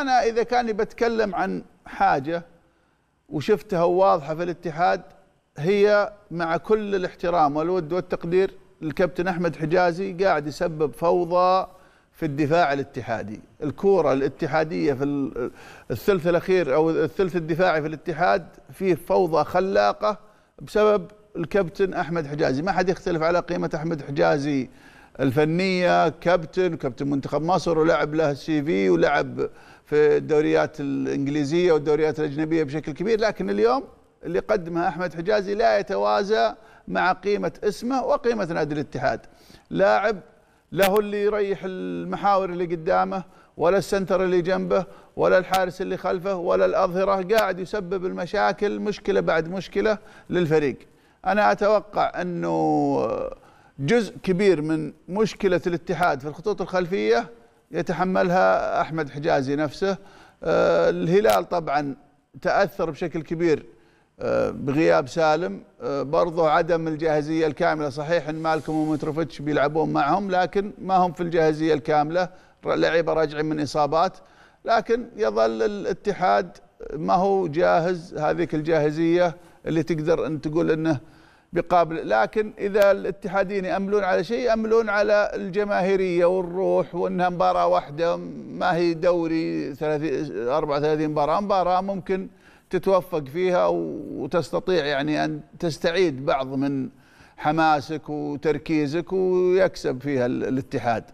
انا اذا كاني بتكلم عن حاجه وشفتها واضحه في الاتحاد هي مع كل الاحترام والود والتقدير الكابتن احمد حجازي قاعد يسبب فوضى في الدفاع الاتحادي الكوره الاتحاديه في الثلث الاخير او الثلث الدفاعي في الاتحاد فيه فوضى خلاقه بسبب الكابتن احمد حجازي ما حد يختلف على قيمه احمد حجازي الفنيه كابتن وكابتن منتخب مصر ولعب له السي في ولعب في الدوريات الانجليزيه والدوريات الاجنبيه بشكل كبير لكن اليوم اللي قدمها احمد حجازي لا يتوازى مع قيمه اسمه وقيمه نادي الاتحاد لاعب له اللي يريح المحاور اللي قدامه ولا السنتر اللي جنبه ولا الحارس اللي خلفه ولا الأظهرة قاعد يسبب المشاكل مشكلة بعد مشكلة للفريق أنا أتوقع أنه جزء كبير من مشكلة الاتحاد في الخطوط الخلفية يتحملها أحمد حجازي نفسه آه، الهلال طبعا تأثر بشكل كبير آه، بغياب سالم آه، برضو عدم الجاهزية الكاملة صحيح أن مالكم ومتروفيتش بيلعبون معهم لكن ما هم في الجاهزية الكاملة لعيبة راجعين من إصابات لكن يظل الاتحاد ما هو جاهز هذيك الجاهزية اللي تقدر أن تقول أنه بقابل لكن اذا الاتحاديين ياملون على شيء ياملون على الجماهيريه والروح وانها مباراه واحده ما هي دوري 34 مباراه مباراه ممكن تتوفق فيها وتستطيع يعني ان تستعيد بعض من حماسك وتركيزك ويكسب فيها الاتحاد